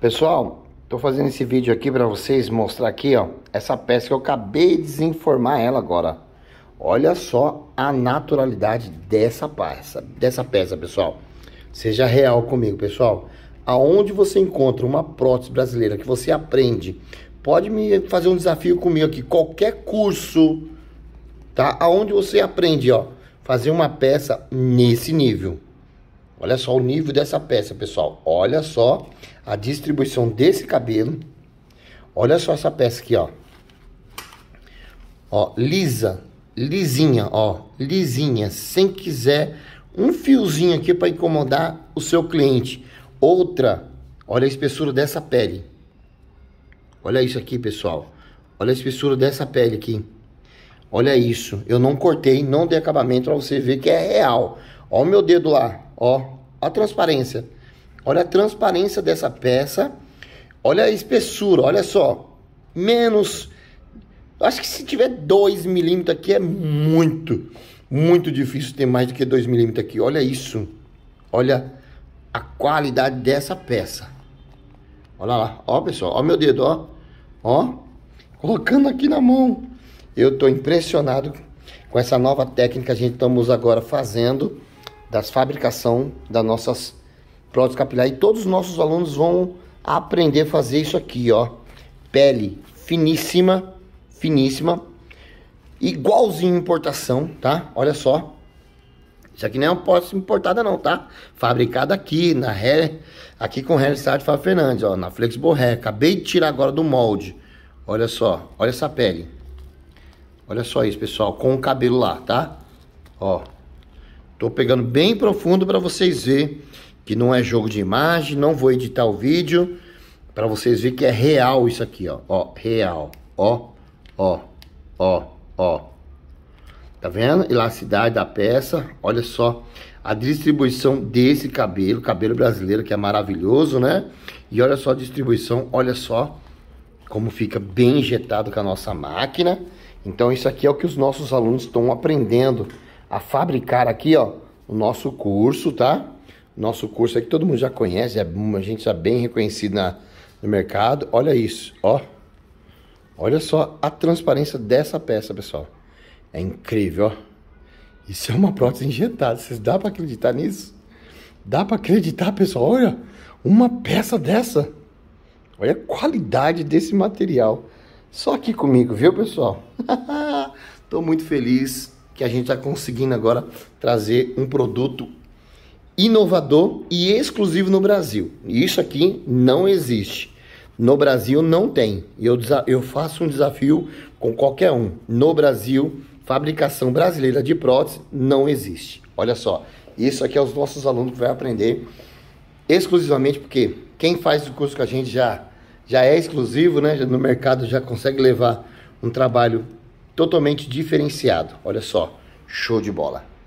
Pessoal, estou fazendo esse vídeo aqui para vocês mostrar aqui, ó, essa peça que eu acabei de desenformar ela agora. Olha só a naturalidade dessa peça, dessa peça, pessoal. Seja real comigo, pessoal. Aonde você encontra uma prótese brasileira que você aprende, pode me fazer um desafio comigo aqui, qualquer curso, tá? Aonde você aprende, ó, fazer uma peça nesse nível. Olha só o nível dessa peça, pessoal. Olha só a distribuição desse cabelo. Olha só essa peça aqui, ó. Ó, lisa, lisinha, ó, lisinha, sem quiser um fiozinho aqui para incomodar o seu cliente. Outra, olha a espessura dessa pele. Olha isso aqui, pessoal. Olha a espessura dessa pele aqui. Olha isso. Eu não cortei, não dei acabamento para você ver que é real. Ó o meu dedo lá. Ó, a transparência. Olha a transparência dessa peça. Olha a espessura, olha só. Menos. Acho que se tiver 2 milímetros aqui é muito, muito difícil ter mais do que 2 milímetros aqui. Olha isso. Olha a qualidade dessa peça. Olha lá, ó pessoal, ó meu dedo, ó. Ó, colocando aqui na mão. Eu tô impressionado com essa nova técnica que a gente estamos agora fazendo das fabricação das nossas próteses capilares. E todos os nossos alunos vão aprender a fazer isso aqui, ó. Pele finíssima, finíssima, igualzinho importação, tá? Olha só. Isso aqui não é uma posse importada não, tá? Fabricada aqui, na ré aqui com Hair Start Fábio Fernandes, ó, na Flex Borré. Acabei de tirar agora do molde. Olha só, olha essa pele. Olha só isso, pessoal, com o cabelo lá, tá? Ó, Estou pegando bem profundo para vocês verem que não é jogo de imagem, não vou editar o vídeo para vocês verem que é real isso aqui, ó, ó, real, ó, ó, ó, ó. Tá vendo? Elasticidade da peça, olha só a distribuição desse cabelo, cabelo brasileiro que é maravilhoso, né? E olha só a distribuição, olha só como fica bem injetado com a nossa máquina. Então isso aqui é o que os nossos alunos estão aprendendo a fabricar aqui, ó, o nosso curso, tá? Nosso curso aqui todo mundo já conhece, é, a gente já é bem reconhecido na, no mercado. Olha isso, ó. Olha só a transparência dessa peça, pessoal. É incrível, ó. Isso é uma prótese injetada. Vocês dá para acreditar nisso? Dá para acreditar, pessoal? Olha, uma peça dessa. Olha a qualidade desse material. Só aqui comigo, viu, pessoal? Tô muito feliz que a gente está conseguindo agora trazer um produto inovador e exclusivo no Brasil. E isso aqui não existe. No Brasil não tem. Eu, eu faço um desafio com qualquer um. No Brasil, fabricação brasileira de prótese não existe. Olha só, isso aqui é os nossos alunos que vai aprender exclusivamente porque quem faz o curso com a gente já já é exclusivo, né? No mercado já consegue levar um trabalho totalmente diferenciado. Olha só, show de bola!